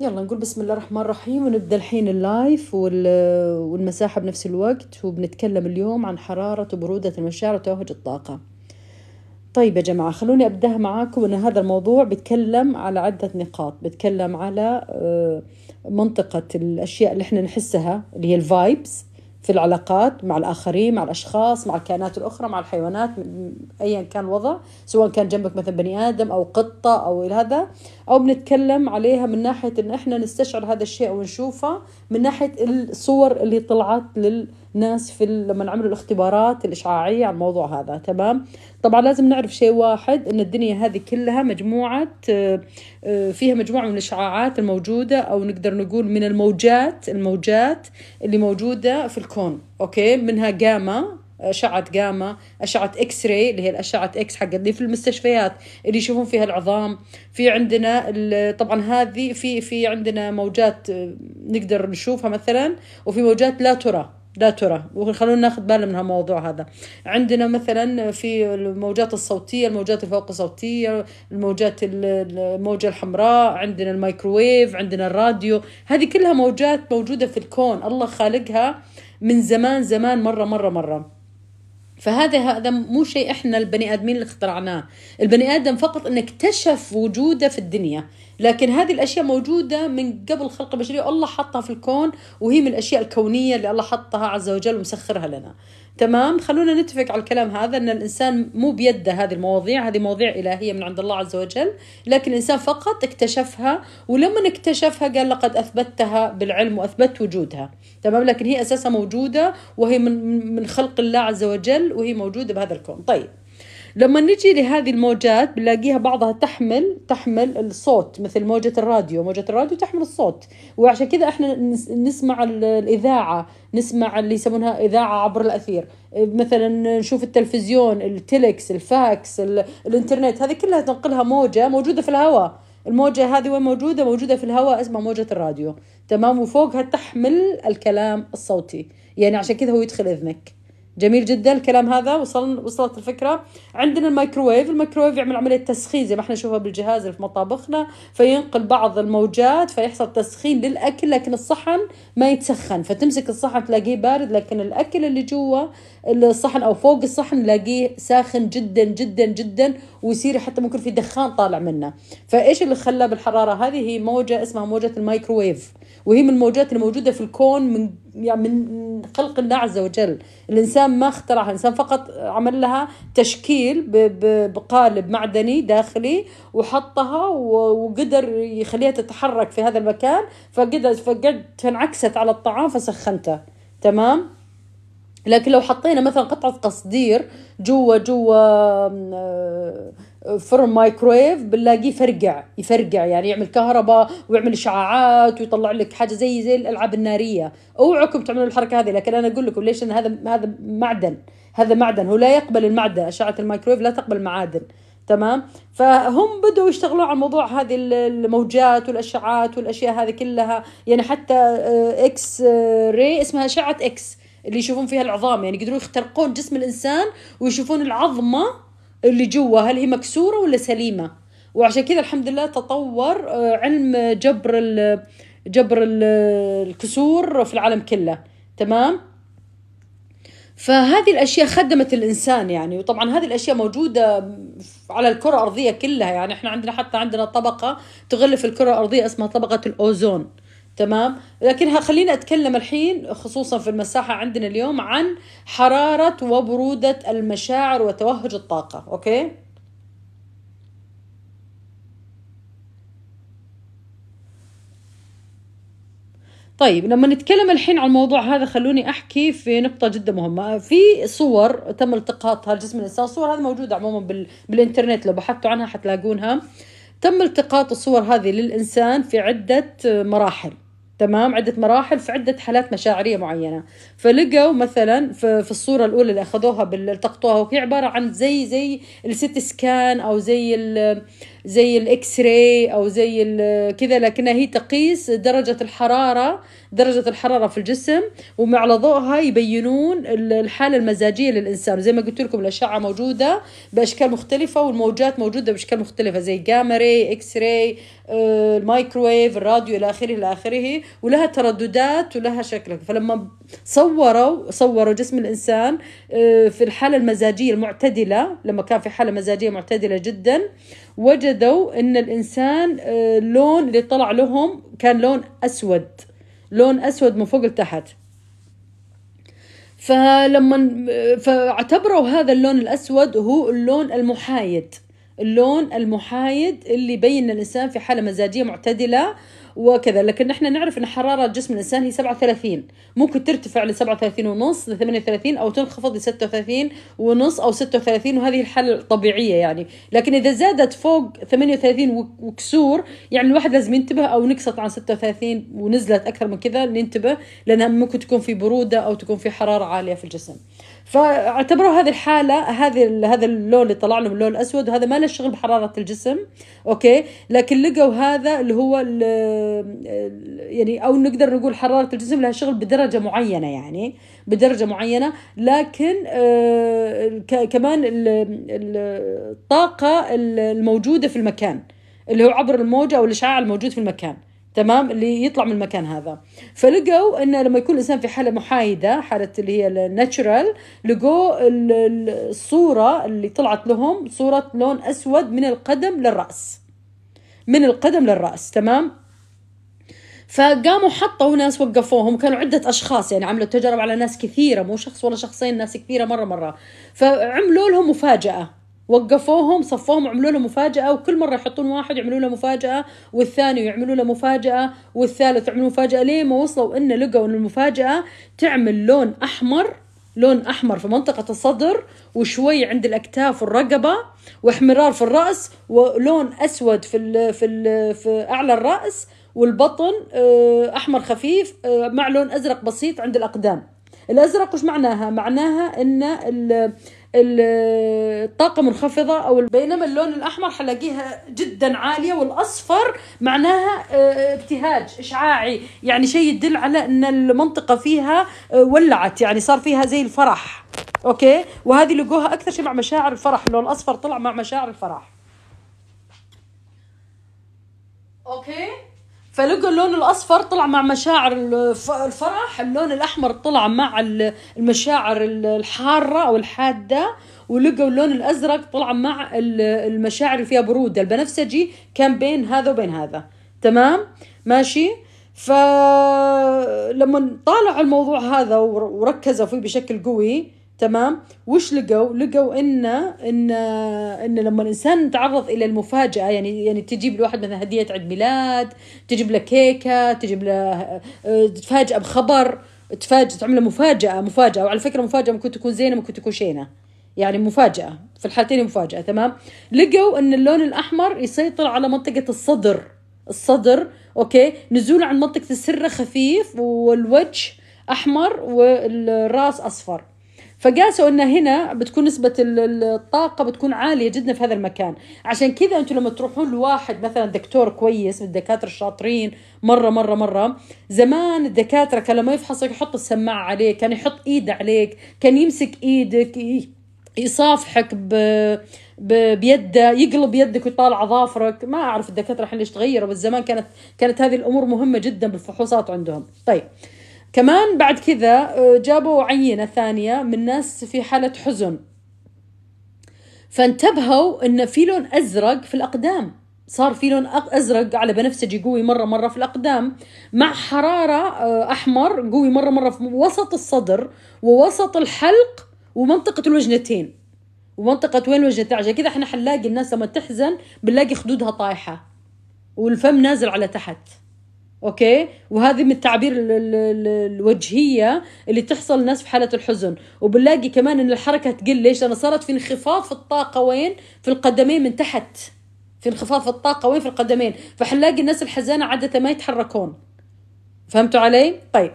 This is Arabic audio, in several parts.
يلا نقول بسم الله الرحمن الرحيم ونبدا الحين اللايف والمساحه بنفس الوقت وبنتكلم اليوم عن حراره وبروده المشاعر وتوهج الطاقه طيب يا جماعه خلوني ابداها معاكم ان هذا الموضوع بيتكلم على عده نقاط بيتكلم على آه، منطقه الاشياء اللي احنا نحسها اللي هي الفايبس في العلاقات مع الآخرين مع الأشخاص مع الكائنات الأخرى مع الحيوانات أيا كان الوضع سواء كان جنبك مثلا بني آدم أو قطة أو هذا أو بنتكلم عليها من ناحية إن إحنا نستشعر هذا الشيء ونشوفه من ناحية الصور اللي طلعت لل ناس في لما عملوا الاختبارات الإشعاعية على الموضوع هذا تمام طبعا لازم نعرف شيء واحد أن الدنيا هذه كلها مجموعة آه، فيها مجموعة من الإشعاعات الموجودة أو نقدر نقول من الموجات الموجات اللي موجودة في الكون أوكي منها جاما اشعه جاما اشعه اكس راي اللي هي الاشعه اكس حق اللي في المستشفيات اللي يشوفون فيها العظام في عندنا طبعا هذه في في عندنا موجات آه، نقدر نشوفها مثلا وفي موجات لا ترى لا ترى وخلونا ناخذ بالنا من هالموضوع هذا عندنا مثلا في الموجات الصوتيه الموجات الفوق صوتيه الموجات الموجه الحمراء عندنا الميكروويف عندنا الراديو هذه كلها موجات موجوده في الكون الله خالقها من زمان زمان مره مره مره فهذا هذا مو شيء احنا البني ادمين اللي اخترعناه البني ادم فقط انه اكتشف وجوده في الدنيا لكن هذه الاشياء موجوده من قبل خلق البشريه الله حطها في الكون وهي من الاشياء الكونيه اللي الله حطها عز وجل ومسخرها لنا تمام خلونا نتفق على الكلام هذا ان الانسان مو بيده هذه المواضيع هذه مواضيع الهيه من عند الله عز وجل لكن الانسان فقط اكتشفها ولما اكتشفها قال لقد اثبتها بالعلم واثبت وجودها تمام لكن هي اساسها موجوده وهي من من خلق الله عز وجل وهي موجوده بهذا الكون طيب لما نجي لهذه الموجات بنلاقيها بعضها تحمل تحمل الصوت مثل موجة الراديو موجة الراديو تحمل الصوت وعشان كذا احنا نسمع الإذاعة نسمع اللي يسمونها إذاعة عبر الأثير مثلا نشوف التلفزيون التلكس الفاكس الإنترنت هذه كلها تنقلها موجة موجودة في الهواء الموجة هذه وين موجودة؟ موجودة في الهواء اسمها موجة الراديو تمام وفوقها تحمل الكلام الصوتي يعني عشان كذا هو يدخل إذنك جميل جدا الكلام هذا وصل وصلت الفكره عندنا الميكروويف الميكروويف يعمل عمليه تسخين زي ما احنا نشوفها بالجهاز اللي في مطابخنا فينقل بعض الموجات فيحصل تسخين للاكل لكن الصحن ما يتسخن فتمسك الصحن تلاقيه بارد لكن الاكل اللي جوا الصحن او فوق الصحن تلاقيه ساخن جدا جدا جدا ويصير حتى ممكن في دخان طالع منه فايش اللي خلى بالحراره هذه هي موجه اسمها موجه الميكروويف وهي من الموجات الموجودة في الكون من يعني من خلق الله عز وجل الإنسان ما اخترعها الإنسان فقط عمل لها تشكيل بقالب معدني داخلي وحطها وقدر يخليها تتحرك في هذا المكان فقدر فقد تنعكست على الطعام فسخنته تمام لكن لو حطينا مثلا قطعة قصدير جوا جوا آه، فرن مايكرويف بنلاقيه فرقع يفرقع يعني يعمل كهرباء ويعمل اشعاعات ويطلع لك حاجه زي زي الالعاب الناريه اوعكم تعملوا الحركه هذه لكن انا اقول لكم ليش ان هذا هذا معدن هذا معدن هو لا يقبل المعدن اشعه المايكرويف لا تقبل معادن تمام فهم بدوا يشتغلوا على موضوع هذه الموجات والأشعات والأشياء هذه كلها يعني حتى آه، إكس آه، ري اسمها أشعة إكس اللي يشوفون فيها العظام يعني يقدرون يخترقون جسم الانسان ويشوفون العظمه اللي جوا هل هي مكسوره ولا سليمه وعشان كذا الحمد لله تطور آه، علم جبر ال جبر ال الكسور في العالم كله تمام فهذه الاشياء خدمت الانسان يعني وطبعا هذه الاشياء موجوده على الكره الارضيه كلها يعني احنا عندنا حتى عندنا طبقه تغلف الكره الارضيه اسمها طبقه الاوزون تمام لكن خلينا اتكلم الحين خصوصا في المساحه عندنا اليوم عن حراره وبروده المشاعر وتوهج الطاقه اوكي طيب لما نتكلم الحين عن الموضوع هذا خلوني احكي في نقطة جدا مهمة، في صور تم التقاطها لجسم الانسان، الصور هذه موجودة عموما بال... بالانترنت لو بحثتوا عنها حتلاقونها. تم التقاط الصور هذه للانسان في عدة مراحل. تمام عدة مراحل في عدة حالات مشاعرية معينة فلقوا مثلا في الصورة الأولى اللي أخذوها بالتقطوها وهي عبارة عن زي زي الست سكان أو زي الـ زي الاكس راي او زي كذا لكنها هي تقيس درجه الحراره درجه الحراره في الجسم ومع ضوءها يبينون الحاله المزاجيه للانسان زي ما قلت لكم الاشعه موجوده باشكال مختلفه والموجات موجوده باشكال مختلفه زي جاما راي اكس راي المايكرويف الراديو الى اخره الى اخره ولها ترددات ولها شكل فلما صوروا صوروا جسم الانسان آه، في الحاله المزاجيه المعتدله لما كان في حاله مزاجيه معتدله جدا وجدوا ان الانسان اللون آه، اللي طلع لهم كان لون اسود لون اسود من فوق لتحت فلما آه، فاعتبروا هذا اللون الاسود هو اللون المحايد اللون المحايد اللي يبين الانسان في حاله مزاجيه معتدله وكذا لكن احنا نعرف ان حراره جسم الانسان هي 37 ممكن ترتفع ل 37 ونص ل 38 او تنخفض ل 36 ونص او 36 وهذه الحاله الطبيعيه يعني لكن اذا زادت فوق 38 وكسور يعني الواحد لازم ينتبه او نقصت عن 36 ونزلت اكثر من كذا ننتبه لانها ممكن تكون في بروده او تكون في حراره عاليه في الجسم فاعتبروا هذه الحاله هذه هذا اللون اللي طلع لهم اللون الاسود وهذا ما له شغل بحراره الجسم اوكي لكن لقوا هذا اللي هو الـ يعني او نقدر نقول حراره الجسم لها شغل بدرجه معينه يعني بدرجه معينه لكن آه، كمان الطاقه الموجوده في المكان اللي هو عبر الموجة أو الإشعاع الموجود في المكان تمام اللي يطلع من المكان هذا فلقوا انه لما يكون الانسان في حاله محايده حاله اللي هي الناتشرال لقوا الصوره اللي طلعت لهم صوره لون اسود من القدم للراس من القدم للراس تمام فقاموا حطوا ناس وقفوهم كانوا عدة أشخاص يعني عملوا تجارب على ناس كثيرة مو شخص ولا شخصين ناس كثيرة مرة مرة فعملوا لهم مفاجأة وقفوهم صفوهم وعملوا له مفاجأة وكل مرة يحطون واحد يعملوا له مفاجأة والثاني يعملوا له مفاجأة والثالث يعملوا مفاجأة ليه ما وصلوا إن لقوا إن المفاجأة تعمل لون أحمر لون أحمر في منطقة الصدر وشوي عند الأكتاف والرقبة واحمرار في الرأس ولون أسود في الـ في الـ في أعلى الرأس والبطن آه، أحمر خفيف آه، مع لون أزرق بسيط عند الأقدام الأزرق وش معناها؟ معناها إن الطاقه منخفضه او بينما اللون الاحمر حلاقيها جدا عاليه والاصفر معناها آه، ابتهاج اشعاعي يعني شيء يدل على ان المنطقه فيها آه، ولعت يعني صار فيها زي الفرح اوكي وهذه لقوها اكثر شيء مع مشاعر الفرح اللون الاصفر طلع مع مشاعر الفرح اوكي فلقوا اللون الاصفر طلع مع مشاعر الفرح اللون الاحمر طلع مع المشاعر الحاره او الحاده ولقوا اللون الازرق طلع مع المشاعر اللي فيها بروده البنفسجي كان بين هذا وبين هذا تمام ماشي فلما طالعوا الموضوع هذا وركزوا فيه بشكل قوي تمام وش لقوا لقوا ان ان ان لما الانسان يتعرض الى المفاجاه يعني يعني تجيب لواحد مثلا هديه عيد ميلاد تجيب له كيكه تجيب له آه، تفاجئه بخبر تفاجئ تعمل مفاجاه مفاجاه وعلى فكره مفاجاه ممكن تكون زينه ممكن تكون شينه يعني مفاجاه في الحالتين مفاجاه تمام لقوا ان اللون الاحمر يسيطر على منطقه الصدر الصدر اوكي نزول عن منطقه السره خفيف والوجه احمر والراس اصفر فقاسوا ان هنا بتكون نسبه الطاقه بتكون عاليه جدا في هذا المكان عشان كذا انتم لما تروحون لواحد مثلا دكتور كويس من الدكاتره الشاطرين مره مره مره زمان الدكاتره كان لما يفحصك يحط السماعه عليك كان يحط ايده عليك كان يمسك ايدك يصافحك ب... بيده يقلب يدك ويطالع ظافرك ما اعرف الدكاتره الحين ليش تغيروا بس زمان كانت كانت هذه الامور مهمه جدا بالفحوصات عندهم طيب كمان بعد كذا آه، جابوا عينة ثانية من ناس في حالة حزن فانتبهوا ان في لون ازرق في الاقدام صار في لون ازرق على بنفسجي قوي مره مره في الاقدام مع حراره آه، احمر قوي مره مره في وسط الصدر ووسط الحلق ومنطقه الوجنتين ومنطقه وين الوجنتين عشان كذا احنا حنلاقي الناس لما تحزن بنلاقي خدودها طايحه والفم نازل على تحت اوكي وهذه من التعابير الوجهيه اللي تحصل الناس في حاله الحزن وبنلاقي كمان ان الحركه تقل ليش لان صارت في انخفاض في الطاقه وين في القدمين من تحت في انخفاض في الطاقه وين في القدمين فحنلاقي الناس الحزانه عاده ما يتحركون فهمتوا علي طيب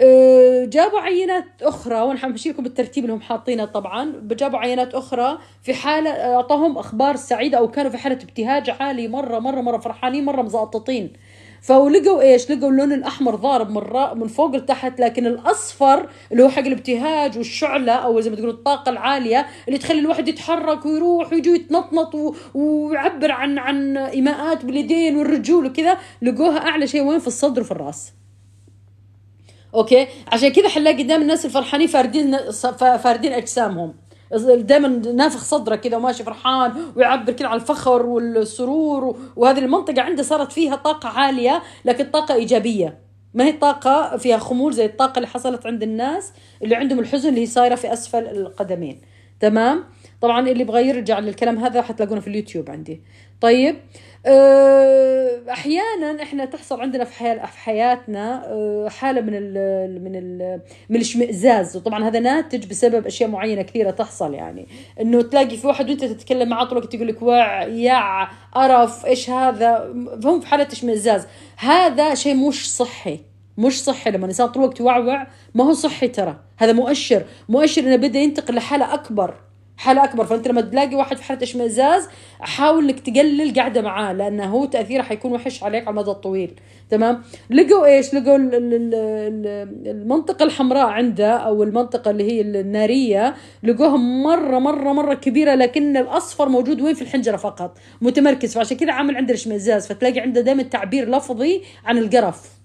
أه، جابوا عينات اخرى وانا حمشي لكم بالترتيب اللي هم حاطينه طبعا جابوا عينات اخرى في حاله اعطاهم اخبار سعيده او كانوا في حاله ابتهاج عالي مره مره مره فرحانين مره مزقططين فلقوا ايش؟ لقوا اللون الاحمر ضارب من من فوق لتحت لكن الاصفر اللي هو حق الابتهاج والشعله او زي ما تقولوا الطاقه العاليه اللي تخلي الواحد يتحرك ويروح ويجي يتنطنط ويعبر عن عن ايماءات باليدين والرجول وكذا لقوها اعلى شيء وين في الصدر وفي الراس. اوكي؟ عشان كذا حنلاقي قدام الناس الفرحانين فاردين فاردين اجسامهم. دائما نافخ صدره كذا وماشي فرحان ويعبر كذا على الفخر والسرور وهذه المنطقه عنده صارت فيها طاقه عاليه لكن طاقه ايجابيه ما هي طاقة فيها خمول زي الطاقة اللي حصلت عند الناس اللي عندهم الحزن اللي هي صايرة في أسفل القدمين تمام طبعا اللي يبغى يرجع للكلام هذا حتلاقونه في اليوتيوب عندي طيب آه، احيانا احنا تحصل عندنا في حيال في حياتنا آه، حاله من ال من ال من الاشمئزاز وطبعا هذا ناتج بسبب اشياء معينه كثيره تحصل يعني انه تلاقي في واحد وانت تتكلم معاه طول الوقت يقول لك واع يع قرف ايش هذا فهم في حاله اشمئزاز هذا شيء مش صحي مش صحي لما الانسان طول الوقت يوعوع ما هو صحي ترى هذا مؤشر مؤشر انه بدا ينتقل لحاله اكبر حاله اكبر فانت لما تلاقي واحد في حاله اشمئزاز حاول انك تقلل قاعده معاه لانه هو تاثيره حيكون وحش عليك على المدى الطويل تمام لقوا ايش لقوا المنطقه الحمراء عنده او المنطقه اللي هي الناريه لقوها مره مره مره كبيره لكن الاصفر موجود وين في الحنجره فقط متمركز فعشان كذا عامل عنده الاشمئزاز فتلاقي عنده دائما تعبير لفظي عن القرف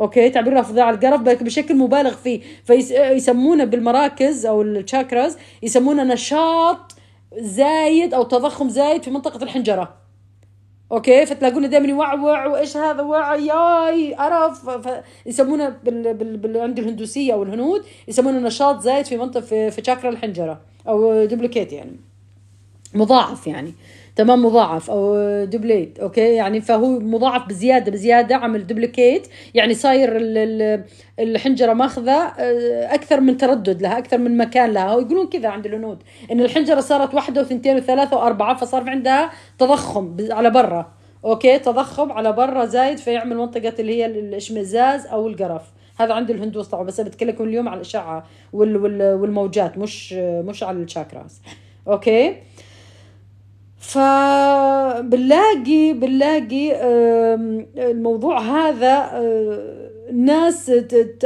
اوكي تعبير رافضي على القرف بشكل مبالغ فيه فيسمونه بالمراكز او الشاكراز يسمونه نشاط زايد او تضخم زايد في منطقه الحنجره اوكي فتلاقونا دائما يوعوع وايش هذا وع ياي قرف يسمونه بال... بال... بال... عند الهندوسيه او الهنود يسمونه نشاط زايد في منطقه في, في شاكرا الحنجره او دوبليكيت يعني مضاعف يعني آه تمام مضاعف او دوبليت اوكي يعني فهو مضاعف بزياده بزياده عمل دوبليكيت يعني صاير الحنجره ماخذه آه، اكثر من تردد لها اكثر من مكان لها ويقولون كذا عند الهنود ان الحنجره صارت واحده وثنتين وثلاثه واربعه فصار عندها تضخم على برا اوكي تضخم على برا زايد فيعمل منطقه اللي هي الاشمئزاز او القرف هذا عند الهندوس طبعا بس بتكلم اليوم على الاشعه والموجات مش مش على الشاكراز اوكي فبنلاقي بنلاقي الموضوع هذا آه، الناس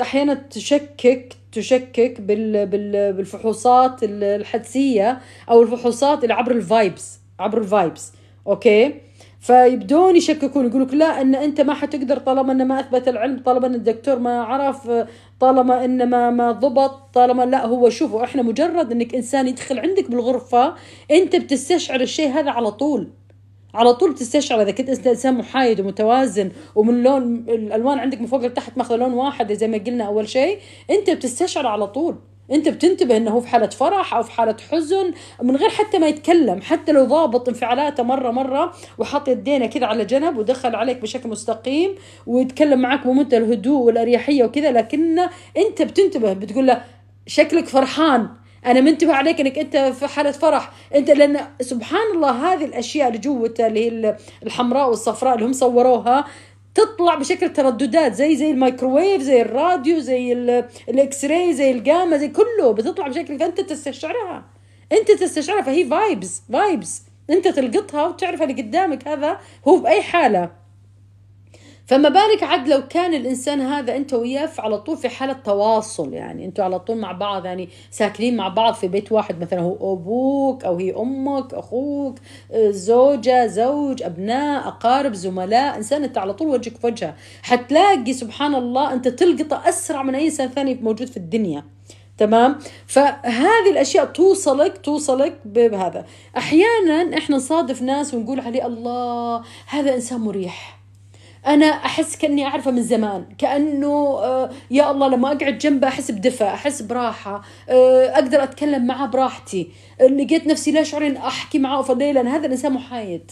احيانا تشكك تشكك بالفحوصات الحدسيه او الفحوصات اللي عبر الفايبس عبر الفايبس اوكي فيبدون يشككون يقولك لك لا ان انت ما حتقدر طالما انه ما اثبت العلم طالما ان الدكتور ما عرف آه، طالما ان ما ما ضبط طالما لا هو شوفوا احنا مجرد انك انسان يدخل عندك بالغرفه انت بتستشعر الشيء هذا على طول على طول بتستشعر اذا كنت انسان محايد ومتوازن ومن لون الالوان عندك من فوق لتحت ماخذه لون واحد زي ما قلنا اول شيء انت بتستشعر على طول انت بتنتبه انه هو في حاله فرح او في حاله حزن من غير حتى ما يتكلم حتى لو ضابط انفعالاته مره مره وحط يدينه كذا على جنب ودخل عليك بشكل مستقيم ويتكلم معك بمنتهى الهدوء والاريحيه وكذا لكن انت بتنتبه بتقول له شكلك فرحان انا منتبه عليك انك انت في حاله فرح انت لان سبحان الله هذه الاشياء اللي جوته اللي هي الحمراء والصفراء اللي هم صوروها تطلع بشكل ترددات زي زي الميكروويف زي الراديو زي الاكس راي زي الجاما زي كله بتطلع بشكل فانت تستشعرها انت تستشعرها فهي فايبز فايبز انت تلقطها وتعرف اللي قدامك هذا هو باي حاله فما بالك عد لو كان الانسان هذا انت وياه على طول في حاله تواصل يعني انتوا على طول مع بعض يعني ساكنين مع بعض في بيت واحد مثلا هو ابوك او هي امك اخوك زوجه زوج ابناء اقارب زملاء انسان انت على طول وجهك في وجهه حتلاقي سبحان الله انت تلقطه اسرع من اي انسان ثاني موجود في الدنيا تمام فهذه الاشياء توصلك توصلك بهذا احيانا احنا نصادف ناس ونقول عليه الله هذا انسان مريح انا احس كاني اعرفه من زمان كانه آه، يا الله لما اقعد جنبه احس بدفء احس براحه آه، اقدر اتكلم معاه براحتي لقيت نفسي لا اشعر ان احكي معاه فضيلا هذا الانسان محايد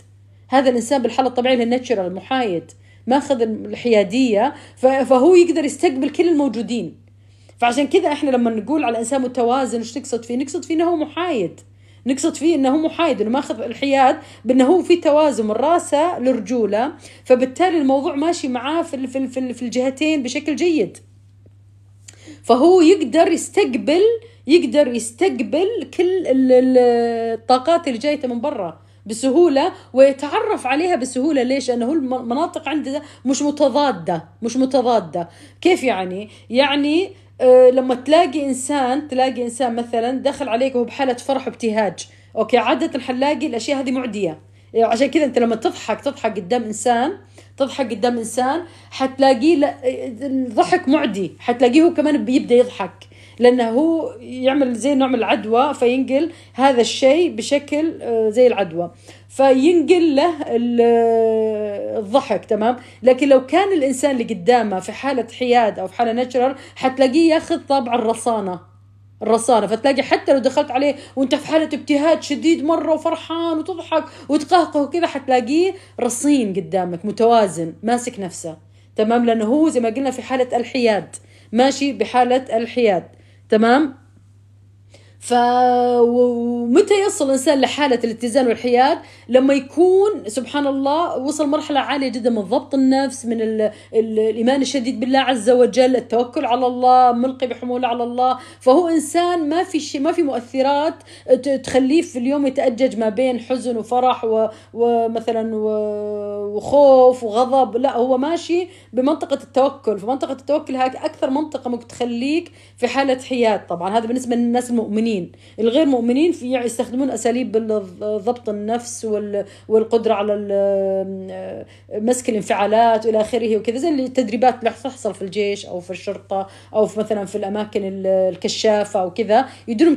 هذا الانسان بالحاله الطبيعيه الناتشرال محايد ماخذ الحياديه فهو يقدر يستقبل كل الموجودين فعشان كذا احنا لما نقول على انسان متوازن ايش نقصد فيه نقصد فيه انه هو محايد نقصد فيه انه هو محايد انه ماخذ الحياد بانه هو في توازن من راسه لرجوله فبالتالي الموضوع ماشي معاه في في في الجهتين بشكل جيد فهو يقدر يستقبل يقدر يستقبل كل الطاقات اللي جايته من برا بسهوله ويتعرف عليها بسهوله ليش؟ لانه المناطق عنده مش متضاده، مش متضاده، كيف يعني؟ يعني آه، لما تلاقي انسان تلاقي انسان مثلا دخل عليك وهو بحاله فرح وابتهاج اوكي عاده حنلاقي الاشياء هذه معديه يعني عشان كذا انت لما تضحك تضحك قدام انسان تضحك قدام انسان حتلاقيه الضحك معدي حتلاقيه هو كمان بيبدا يضحك لانه هو يعمل زي نوع من العدوى فينقل هذا الشيء بشكل آه، زي العدوى فينقل له الضحك تمام لكن لو كان الانسان اللي قدامه في حاله حياد او في حاله ناتشرال حتلاقيه ياخذ طابع الرصانه الرصانة فتلاقي حتى لو دخلت عليه وانت في حالة ابتهاج شديد مرة وفرحان وتضحك وتقهقه وكذا حتلاقيه رصين قدامك متوازن ماسك نفسه تمام لأنه هو زي ما قلنا في حالة الحياد ماشي بحالة الحياد تمام ف ومتى يصل الانسان لحاله الاتزان والحياد لما يكون سبحان الله وصل مرحله عاليه جدا من ضبط النفس من ال... ال... الايمان الشديد بالله عز وجل التوكل على الله ملقي بحموله على الله فهو انسان ما في شيء ما في مؤثرات تخليه في اليوم يتاجج ما بين حزن وفرح و... ومثلا و... وخوف وغضب لا هو ماشي بمنطقه التوكل فمنطقه التوكل هاك اكثر منطقه ممكن تخليك في حاله حياد طبعا هذا بالنسبه للناس المؤمنين المؤمنين الغير مؤمنين في يستخدمون أساليب ضبط النفس والقدرة على مسك الانفعالات وإلى آخره وكذا زي التدريبات اللي تحصل في الجيش أو في الشرطة أو في مثلا في الأماكن الكشافة أو كذا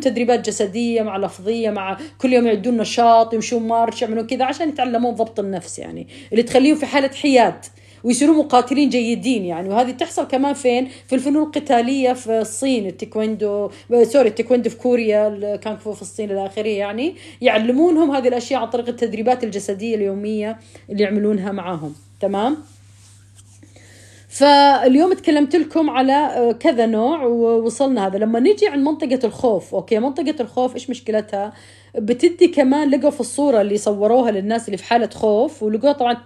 تدريبات جسدية مع لفظية مع كل يوم يعدون نشاط يمشون مارش يعملون كذا عشان يتعلمون ضبط النفس يعني اللي تخليهم في حالة حياد ويصيروا مقاتلين جيدين يعني وهذه تحصل كمان فين في الفنون القتاليه في الصين التيكويندو سوري التيكويندو في كوريا الكونغ فو في الصين الى اخره يعني يعلمونهم هذه الاشياء عن طريق التدريبات الجسديه اليوميه اللي يعملونها معاهم تمام فاليوم تكلمت لكم على كذا نوع ووصلنا هذا لما نجي عن منطقة الخوف أوكي منطقة الخوف إيش مشكلتها بتدي كمان لقوا في الصورة اللي صوروها للناس اللي في حالة خوف ولقوا طبعا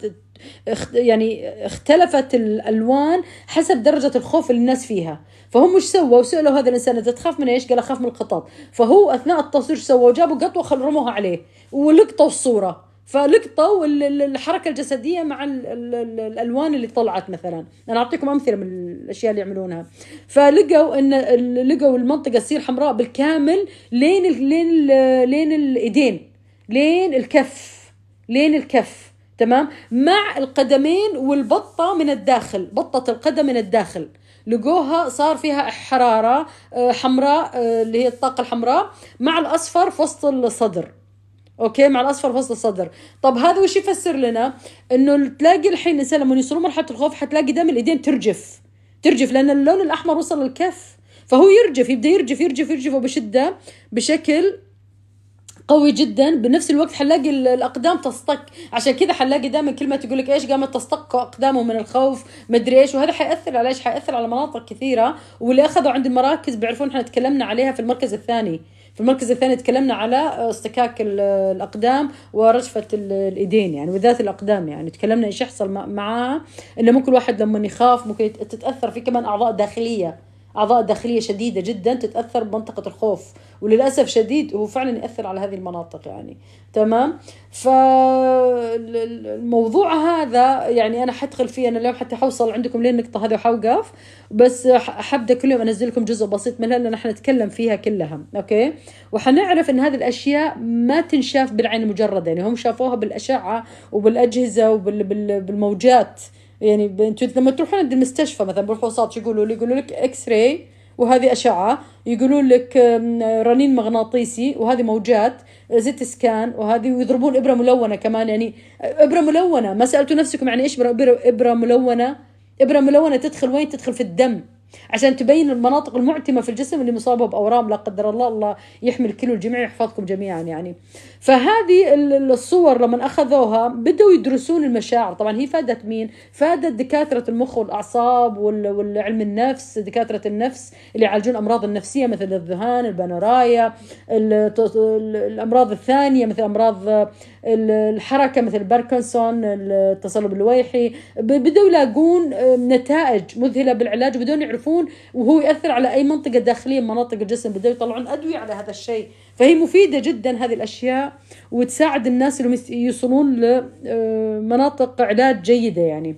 يعني اختلفت الالوان حسب درجه الخوف اللي الناس فيها فهم مش سووا سالوا هذا الانسان انت تخاف من ايش قال اخاف من القطط فهو اثناء التصوير سووا جابوا قطوه خل رموها عليه ولقطوا الصوره فلقطوا الحركه الجسديه مع الالوان اللي طلعت مثلا انا اعطيكم امثله من الاشياء اللي يعملونها فلقوا ان لقوا المنطقه تصير حمراء بالكامل لين ال لين ال لين الايدين لين الكف لين الكف تمام مع القدمين والبطة من الداخل بطة القدم من الداخل لقوها صار فيها حرارة آه، حمراء آه، اللي هي الطاقة الحمراء مع الأصفر في وسط الصدر اوكي مع الاصفر في وسط الصدر طب هذا وش يفسر لنا انه تلاقي الحين الانسان لما يوصلوا مرحله الخوف حتلاقي دم الايدين ترجف ترجف لان اللون الاحمر وصل للكف فهو يرجف يبدا يرجف يرجف يرجف, يرجف بشده بشكل قوي جدا بنفس الوقت حنلاقي الاقدام تصطك عشان كذا حنلاقي دائما كلمه تقول لك ايش قامت تصطك اقدامه من الخوف مدري ايش وهذا حياثر على ايش حياثر على مناطق كثيره واللي اخذوا عند المراكز بيعرفون احنا تكلمنا عليها في المركز الثاني في المركز الثاني تكلمنا على اصطكاك الاقدام ورجفه الايدين يعني وذات الاقدام يعني تكلمنا ايش يحصل معاها انه ممكن الواحد لما يخاف ممكن تتاثر في كمان اعضاء داخليه أعضاء داخلية شديدة جدا تتأثر بمنطقة الخوف وللأسف شديد هو فعلا يأثر على هذه المناطق يعني تمام فالموضوع هذا يعني أنا حدخل فيه أنا اليوم حتى حوصل عندكم للنقطة هذه وحوقف بس حبدأ كل يوم أنزل لكم جزء بسيط منها لأن احنا نتكلم فيها كلها أوكي وحنعرف أن هذه الأشياء ما تنشاف بالعين المجردة يعني هم شافوها بالأشعة وبالأجهزة وبالموجات وبال... يعني انتم لما تروحون عند المستشفى مثلا بالفحوصات يقولوا لي يقولوا لك اكس راي وهذه اشعه يقولوا لك رنين مغناطيسي وهذه موجات زيت سكان وهذه ويضربون ابره ملونه كمان يعني ابره ملونه ما سالتوا نفسكم يعني ايش ابره ملونه ابره ملونه تدخل وين تدخل في الدم عشان تبين المناطق المعتمه في الجسم اللي مصابه باورام لا قدر الله الله يحمي الكل والجميع يحفظكم جميعا يعني فهذه الصور لما اخذوها بدوا يدرسون المشاعر طبعا هي فادت مين فادت دكاتره المخ والاعصاب والعلم النفس دكاتره النفس اللي يعالجون الامراض النفسيه مثل الذهان البنرايا الامراض الثانيه مثل امراض الحركه مثل باركنسون التصلب الويحي بدوا يلاقون آه، نتائج مذهله بالعلاج وبدون يعرفون وهو ياثر على اي منطقه داخليه من مناطق الجسم بدوا يطلعون ادويه على هذا الشيء فهي مفيدة جدا هذه الأشياء وتساعد الناس اللي يوصلون لمناطق آه، علاج جيدة يعني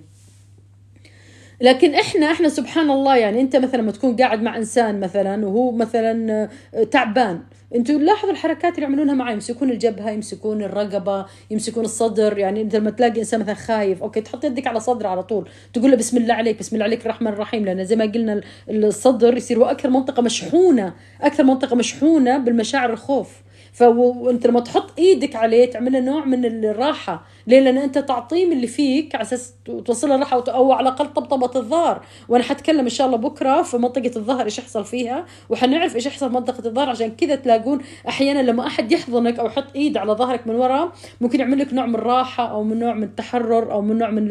لكن احنا احنا سبحان الله يعني انت مثلا لما تكون قاعد مع انسان مثلا وهو مثلا آه، تعبان انتوا لاحظوا الحركات اللي يعملونها معاه يمسكون الجبهه يمسكون الرقبه يمسكون الصدر يعني انت لما تلاقي انسان مثلا خايف اوكي تحط يدك على صدره على طول تقول له بسم الله عليك بسم الله عليك الرحمن الرحيم لان زي ما قلنا الصدر يصير هو اكثر منطقه مشحونه اكثر منطقه مشحونه بالمشاعر الخوف فانت لما تحط ايدك عليه تعمل نوع من الراحه ليه لان انت تعطيه اللي فيك على اساس توصل الراحه او على الاقل طبطبه الظهر وانا حتكلم ان شاء الله بكره في منطقه الظهر ايش يحصل فيها وحنعرف ايش يحصل في منطقه الظهر عشان كذا تلاقون احيانا لما احد يحضنك او يحط ايد على ظهرك من ورا ممكن يعمل لك نوع من الراحه او من نوع من التحرر او من نوع من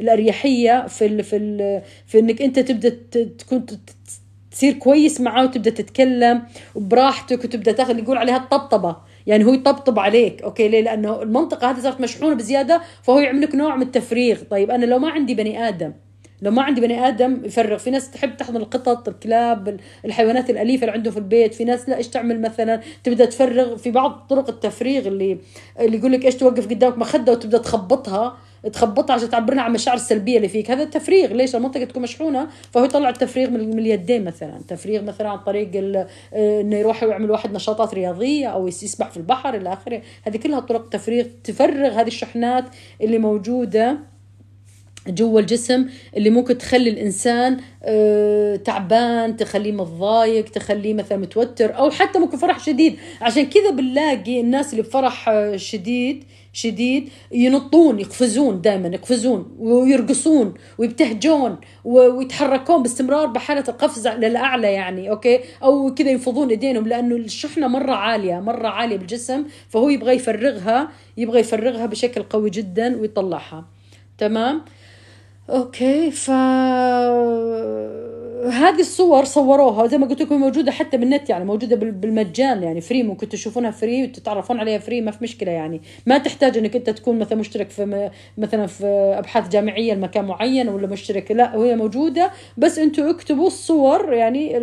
الاريحيه في ال في ال في انك انت تبدا تكون تصير كويس معاه وتبدا تتكلم براحتك وتبدا تاخذ يقول عليها الطبطبه يعني هو يطبطب عليك اوكي ليه لانه المنطقه هذه صارت مشحونه بزياده فهو يعمل لك نوع من التفريغ طيب انا لو ما عندي بني ادم لو ما عندي بني ادم يفرغ في ناس تحب تحضن القطط الكلاب الحيوانات الاليفه اللي عندهم في البيت في ناس لا ايش تعمل مثلا تبدا تفرغ في بعض طرق التفريغ اللي اللي يقول لك ايش توقف قدامك مخده وتبدا تخبطها تخبطها عشان تعبرنا عن المشاعر السلبيه اللي فيك هذا التفريغ ليش المنطقه تكون مشحونه فهو يطلع التفريغ من اليدين مثلا تفريغ مثلا عن طريق آه، انه يروح يعمل واحد نشاطات رياضيه او يسبح في البحر الى اخره هذه كلها طرق تفريغ تفرغ هذه الشحنات اللي موجوده جوا الجسم اللي ممكن تخلي الانسان آه، تعبان تخليه متضايق تخليه مثلا متوتر او حتى ممكن فرح شديد عشان كذا بنلاقي الناس اللي بفرح آه، شديد شديد ينطون يقفزون دائما يقفزون ويرقصون ويبتهجون ويتحركون باستمرار بحاله القفز للاعلى يعني اوكي او كذا ينفضون ايدينهم لانه الشحنه مره عاليه مره عاليه بالجسم فهو يبغى يفرغها يبغى يفرغها بشكل قوي جدا ويطلعها تمام اوكي ف هذه الصور صوروها زي ما قلت لكم موجوده حتى بالنت يعني موجوده بالمجان يعني فري ممكن تشوفونها فري وتتعرفون عليها فري ما في مشكله يعني ما تحتاج انك انت تكون مثلا مشترك في مثلا في ابحاث جامعيه لمكان معين ولا مشترك لا وهي موجوده بس انتم اكتبوا الصور يعني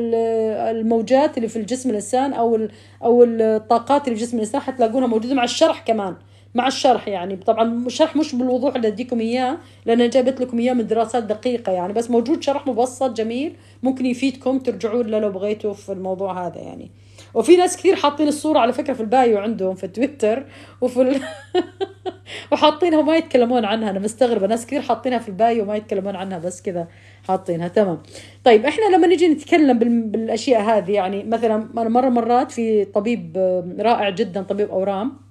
الموجات اللي في الجسم الانسان او او الطاقات اللي في جسم الانسان حتلاقونها موجوده مع الشرح كمان مع الشرح يعني طبعا الشرح مش بالوضوح اللي اديكم اياه لان جابت لكم اياه من دراسات دقيقه يعني بس موجود شرح مبسط جميل ممكن يفيدكم ترجعوا له لو بغيتوا في الموضوع هذا يعني وفي ناس كثير حاطين الصوره على فكره في البايو عندهم في تويتر وفي ال... وحاطينها وما يتكلمون عنها انا مستغربه ناس كثير حاطينها في البايو وما يتكلمون عنها بس كذا حاطينها تمام طيب احنا لما نجي نتكلم بالاشياء هذه يعني مثلا انا مره مرات في طبيب رائع جدا طبيب اورام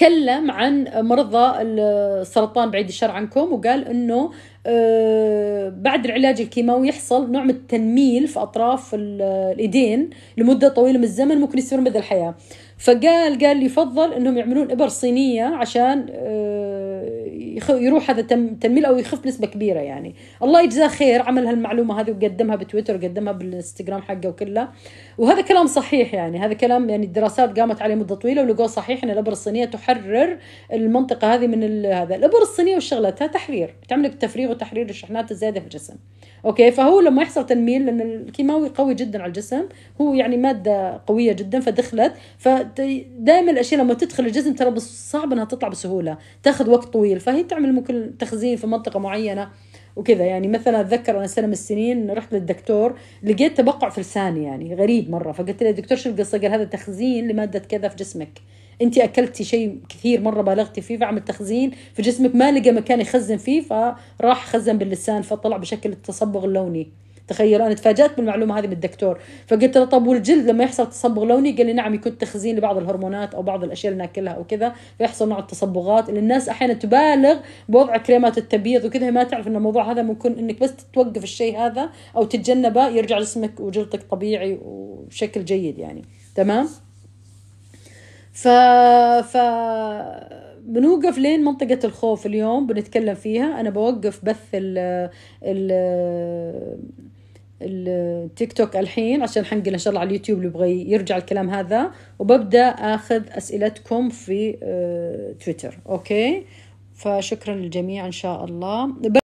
تكلم عن مرضى السرطان بعيد الشر عنكم وقال انه آه، بعد العلاج الكيماوي يحصل نوع من التنميل في اطراف الايدين لمده طويله من الزمن ممكن يصير مدى الحياه فقال قال يفضل انهم يعملون ابر صينيه عشان آه، يروح هذا تنميل او يخف بنسبه كبيره يعني الله يجزاه خير عمل هالمعلومه هذه وقدمها بتويتر وقدمها بالانستغرام حقه وكله وهذا كلام صحيح يعني هذا كلام يعني الدراسات قامت عليه مده طويله ولقوه صحيح ان الابر الصينيه تحرر المنطقه هذه من هذا الابر الصينيه وشغلتها تحرير تعمل تفريغ وتحرير الشحنات الزايده في الجسم اوكي فهو لما يحصل تنميل لان الكيماوي قوي جدا على الجسم هو يعني ماده قويه جدا فدخلت فدائما الاشياء لما تدخل الجسم ترى صعب انها تطلع بسهوله تاخذ وقت طويل فهي تعمل ممكن تخزين في منطقه معينه وكذا يعني مثلا اتذكر انا سنه من السنين رحت للدكتور لقيت تبقع في لساني يعني غريب مره فقلت له دكتور شو القصه؟ قال هذا تخزين لماده كذا في جسمك انت اكلتي شيء كثير مره بالغتي فيه فعمل تخزين فجسمك ما لقى مكان يخزن فيه فراح خزن باللسان فطلع بشكل التصبغ اللوني تخيل انا تفاجات بالمعلومه هذه من الدكتور فقلت له طب والجلد لما يحصل تصبغ لوني قال لي نعم يكون تخزين لبعض الهرمونات او بعض الاشياء اللي ناكلها او كذا فيحصل نوع التصبغات اللي الناس احيانا تبالغ بوضع كريمات التبييض وكذا ما تعرف ان الموضوع هذا ممكن انك بس توقف الشيء هذا او تتجنبه يرجع جسمك وجلدك طبيعي وبشكل جيد يعني تمام ف ف بنوقف لين منطقة الخوف اليوم بنتكلم فيها أنا بوقف بث ال ال التيك توك الحين عشان حنقل إن شاء الله على اليوتيوب اللي يبغى يرجع الكلام هذا وببدأ آخذ أسئلتكم في آه، تويتر أوكي فشكرا للجميع إن شاء الله